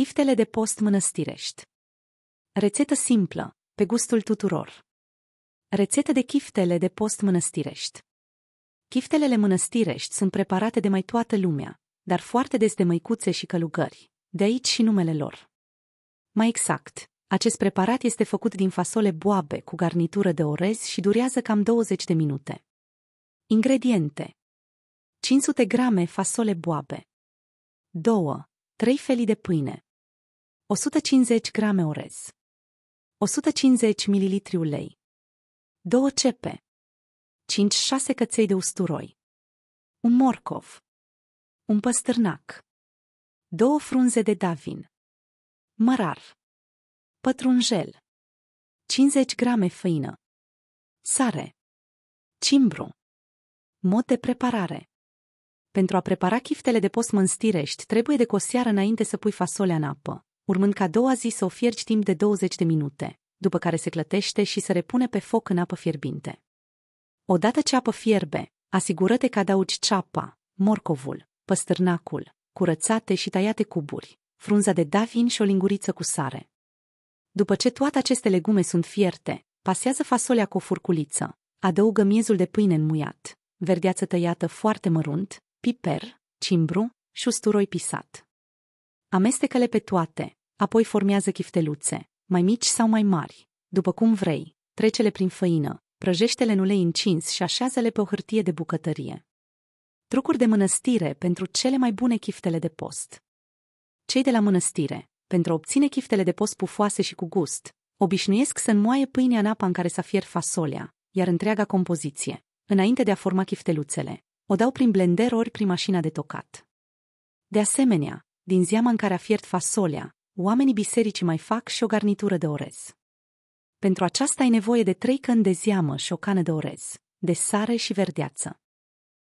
Chiftele de post mănăstirești Rețetă simplă, pe gustul tuturor. Rețetă de chiftele de post mănăstirești Chiftelele mănăstirești sunt preparate de mai toată lumea, dar foarte des de măicuțe și călugări, de aici și numele lor. Mai exact, acest preparat este făcut din fasole boabe cu garnitură de orez și durează cam 20 de minute. Ingrediente 500 grame fasole boabe 2. 3 felii de pâine 150 grame orez. 150 ml ulei. 2 cepe. 5-6 căței de usturoi. Un morcov. Un păstârnac. Două frunze de davin. Mărar. Pătrunjel. 50 grame făină. Sare. Cimbru. Mod de preparare. Pentru a prepara chiftele de post mănstirești, trebuie de cu o seară înainte să pui fasolea în apă urmând ca a doua zi să o fiergi timp de 20 de minute, după care se clătește și se repune pe foc în apă fierbinte. Odată ce apă fierbe, asigură-te că adaugi ceapa, morcovul, păstârnacul, curățate și taiate cuburi, frunza de dafin și o linguriță cu sare. După ce toate aceste legume sunt fierte, pasează fasolea cu o furculiță, adăugă miezul de pâine înmuiat, verdeață tăiată foarte mărunt, piper, cimbru și usturoi pisat. Amestecă-le pe toate, Apoi formează chifteluțe, mai mici sau mai mari, după cum vrei, trece-le prin făină, prăjește-le în ulei încins și așează-le pe o hârtie de bucătărie. Trucuri de mănăstire pentru cele mai bune chiftele de post. Cei de la mănăstire, pentru a obține chiftele de post pufoase și cu gust, obișnuiesc să înmoaie pâinea în apa în care să fier fasolea, iar întreaga compoziție, înainte de a forma chifteluțele, o dau prin blender ori prin mașina de tocat. De asemenea, din ziama în care a fiert fasolea, oamenii bisericii mai fac și o garnitură de orez. Pentru aceasta ai nevoie de trei căni de zeamă și o cană de orez, de sare și verdeață.